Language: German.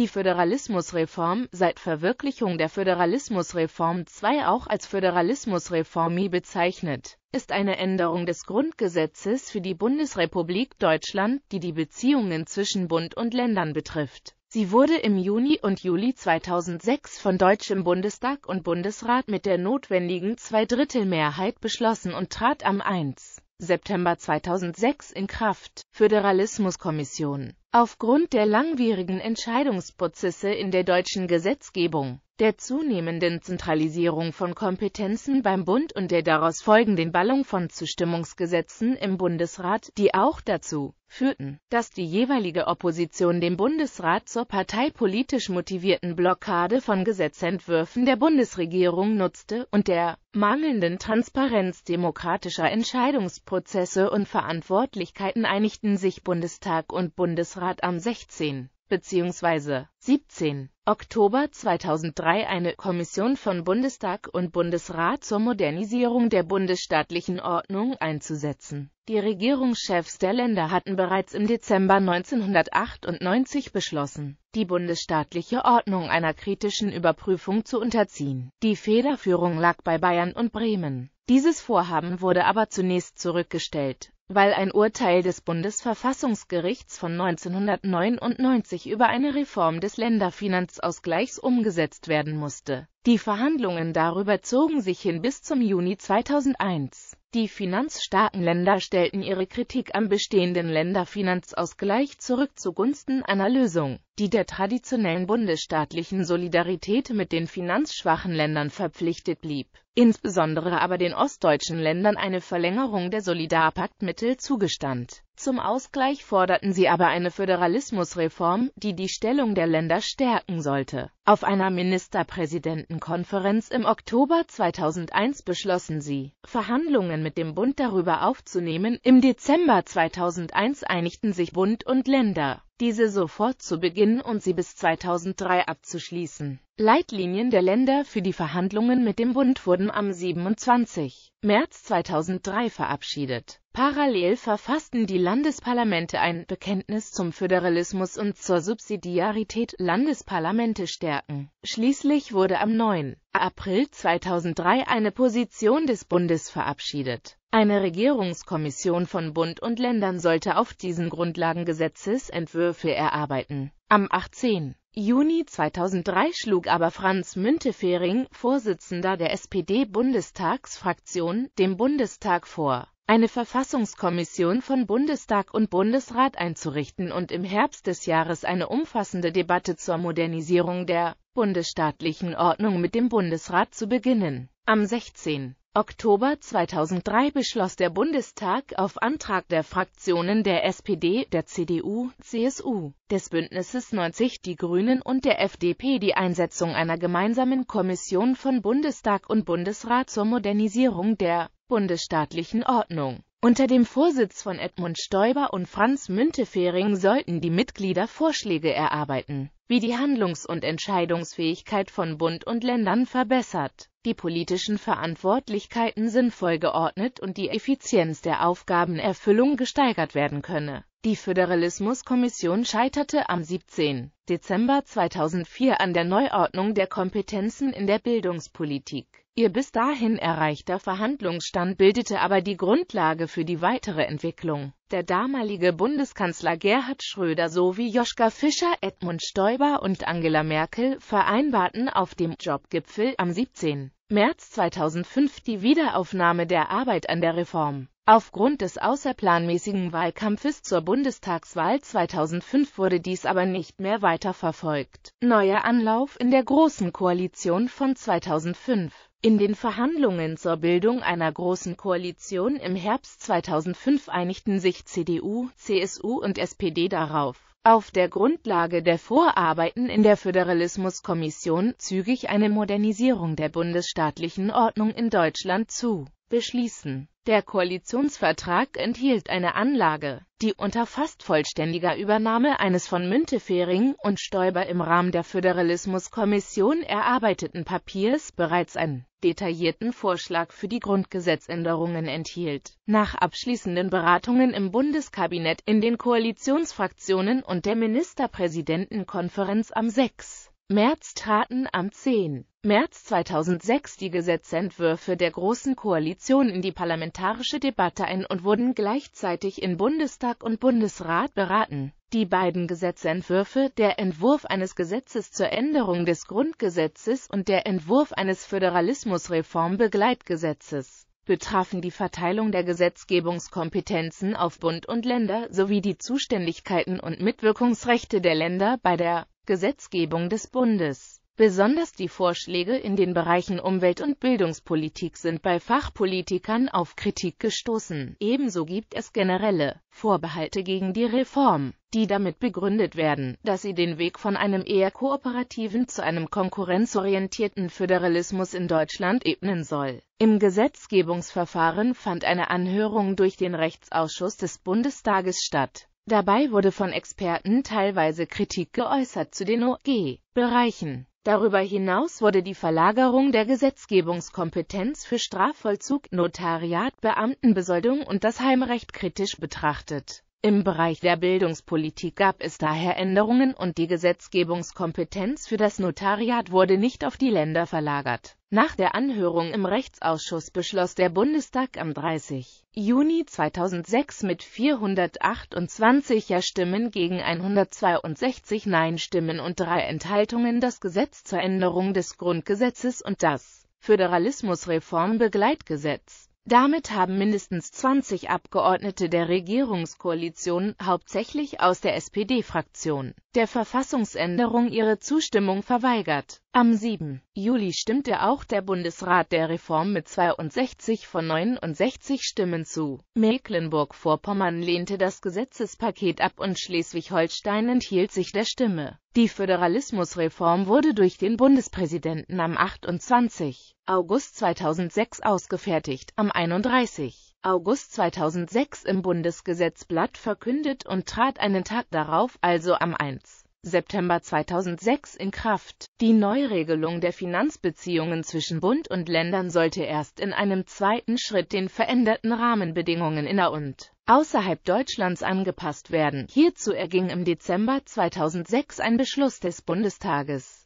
die Föderalismusreform seit Verwirklichung der Föderalismusreform II auch als Föderalismusreformie bezeichnet, ist eine Änderung des Grundgesetzes für die Bundesrepublik Deutschland, die die Beziehungen zwischen Bund und Ländern betrifft. Sie wurde im Juni und Juli 2006 von Deutschem Bundestag und Bundesrat mit der notwendigen Zweidrittelmehrheit beschlossen und trat am 1. September 2006 in Kraft, Föderalismuskommission. Aufgrund der langwierigen Entscheidungsprozesse in der deutschen Gesetzgebung der zunehmenden Zentralisierung von Kompetenzen beim Bund und der daraus folgenden Ballung von Zustimmungsgesetzen im Bundesrat, die auch dazu führten, dass die jeweilige Opposition dem Bundesrat zur parteipolitisch motivierten Blockade von Gesetzentwürfen der Bundesregierung nutzte und der mangelnden Transparenz demokratischer Entscheidungsprozesse und Verantwortlichkeiten einigten sich Bundestag und Bundesrat am 16 bzw. 17. Oktober 2003 eine Kommission von Bundestag und Bundesrat zur Modernisierung der bundesstaatlichen Ordnung einzusetzen. Die Regierungschefs der Länder hatten bereits im Dezember 1998 beschlossen, die bundesstaatliche Ordnung einer kritischen Überprüfung zu unterziehen. Die Federführung lag bei Bayern und Bremen. Dieses Vorhaben wurde aber zunächst zurückgestellt weil ein Urteil des Bundesverfassungsgerichts von 1999 über eine Reform des Länderfinanzausgleichs umgesetzt werden musste. Die Verhandlungen darüber zogen sich hin bis zum Juni 2001. Die finanzstarken Länder stellten ihre Kritik am bestehenden Länderfinanzausgleich zurück zugunsten einer Lösung die der traditionellen bundesstaatlichen Solidarität mit den finanzschwachen Ländern verpflichtet blieb, insbesondere aber den ostdeutschen Ländern eine Verlängerung der Solidarpaktmittel zugestand. Zum Ausgleich forderten sie aber eine Föderalismusreform, die die Stellung der Länder stärken sollte. Auf einer Ministerpräsidentenkonferenz im Oktober 2001 beschlossen sie, Verhandlungen mit dem Bund darüber aufzunehmen. Im Dezember 2001 einigten sich Bund und Länder diese sofort zu beginnen und sie bis 2003 abzuschließen. Leitlinien der Länder für die Verhandlungen mit dem Bund wurden am 27. März 2003 verabschiedet. Parallel verfassten die Landesparlamente ein Bekenntnis zum Föderalismus und zur Subsidiarität Landesparlamente stärken. Schließlich wurde am 9. April 2003 eine Position des Bundes verabschiedet. Eine Regierungskommission von Bund und Ländern sollte auf diesen Grundlagen Gesetzesentwürfe erarbeiten. Am 18. Juni 2003 schlug aber Franz Müntefering, Vorsitzender der SPD-Bundestagsfraktion, dem Bundestag vor, eine Verfassungskommission von Bundestag und Bundesrat einzurichten und im Herbst des Jahres eine umfassende Debatte zur Modernisierung der bundesstaatlichen Ordnung mit dem Bundesrat zu beginnen. Am 16. Oktober 2003 beschloss der Bundestag auf Antrag der Fraktionen der SPD, der CDU, CSU, des Bündnisses 90 Die Grünen und der FDP die Einsetzung einer gemeinsamen Kommission von Bundestag und Bundesrat zur Modernisierung der bundesstaatlichen Ordnung unter dem Vorsitz von Edmund Stoiber und Franz Müntefering sollten die Mitglieder Vorschläge erarbeiten, wie die Handlungs- und Entscheidungsfähigkeit von Bund und Ländern verbessert, die politischen Verantwortlichkeiten sinnvoll geordnet und die Effizienz der Aufgabenerfüllung gesteigert werden könne die Föderalismuskommission scheiterte am 17. Dezember 2004 an der Neuordnung der Kompetenzen in der Bildungspolitik. Ihr bis dahin erreichter Verhandlungsstand bildete aber die Grundlage für die weitere Entwicklung. Der damalige Bundeskanzler Gerhard Schröder sowie Joschka Fischer, Edmund Stoiber und Angela Merkel vereinbarten auf dem Jobgipfel am 17. März 2005 die Wiederaufnahme der Arbeit an der Reform. Aufgrund des außerplanmäßigen Wahlkampfes zur Bundestagswahl 2005 wurde dies aber nicht mehr weiterverfolgt. Neuer Anlauf in der Großen Koalition von 2005 In den Verhandlungen zur Bildung einer Großen Koalition im Herbst 2005 einigten sich CDU, CSU und SPD darauf, auf der Grundlage der Vorarbeiten in der Föderalismuskommission zügig eine Modernisierung der bundesstaatlichen Ordnung in Deutschland zu beschließen der Koalitionsvertrag enthielt eine Anlage, die unter fast vollständiger Übernahme eines von Müntefering und Stoiber im Rahmen der Föderalismuskommission erarbeiteten Papiers bereits einen detaillierten Vorschlag für die Grundgesetzänderungen enthielt. Nach abschließenden Beratungen im Bundeskabinett, in den Koalitionsfraktionen und der Ministerpräsidentenkonferenz am 6. März traten am 10. März 2006 die Gesetzentwürfe der Großen Koalition in die parlamentarische Debatte ein und wurden gleichzeitig in Bundestag und Bundesrat beraten. Die beiden Gesetzentwürfe, der Entwurf eines Gesetzes zur Änderung des Grundgesetzes und der Entwurf eines Föderalismusreformbegleitgesetzes, betrafen die Verteilung der Gesetzgebungskompetenzen auf Bund und Länder sowie die Zuständigkeiten und Mitwirkungsrechte der Länder bei der Gesetzgebung des Bundes. Besonders die Vorschläge in den Bereichen Umwelt- und Bildungspolitik sind bei Fachpolitikern auf Kritik gestoßen. Ebenso gibt es generelle Vorbehalte gegen die Reform, die damit begründet werden, dass sie den Weg von einem eher kooperativen zu einem konkurrenzorientierten Föderalismus in Deutschland ebnen soll. Im Gesetzgebungsverfahren fand eine Anhörung durch den Rechtsausschuss des Bundestages statt. Dabei wurde von Experten teilweise Kritik geäußert zu den OG-Bereichen. Darüber hinaus wurde die Verlagerung der Gesetzgebungskompetenz für Strafvollzug, Notariat, Beamtenbesoldung und das Heimrecht kritisch betrachtet im Bereich der Bildungspolitik gab es daher Änderungen und die Gesetzgebungskompetenz für das Notariat wurde nicht auf die Länder verlagert. Nach der Anhörung im Rechtsausschuss beschloss der Bundestag am 30. Juni 2006 mit 428 Ja-Stimmen gegen 162 Nein-Stimmen und drei Enthaltungen das Gesetz zur Änderung des Grundgesetzes und das Föderalismusreformbegleitgesetz. Damit haben mindestens 20 Abgeordnete der Regierungskoalition, hauptsächlich aus der SPD-Fraktion, der Verfassungsänderung ihre Zustimmung verweigert am 7. Juli stimmte auch der Bundesrat der Reform mit 62 von 69 Stimmen zu. Mecklenburg-Vorpommern lehnte das Gesetzespaket ab und Schleswig-Holstein enthielt sich der Stimme. Die Föderalismusreform wurde durch den Bundespräsidenten am 28. August 2006 ausgefertigt, am 31. August 2006 im Bundesgesetzblatt verkündet und trat einen Tag darauf, also am 1. September 2006 in Kraft. Die Neuregelung der Finanzbeziehungen zwischen Bund und Ländern sollte erst in einem zweiten Schritt den veränderten Rahmenbedingungen inner- und außerhalb Deutschlands angepasst werden. Hierzu erging im Dezember 2006 ein Beschluss des Bundestages.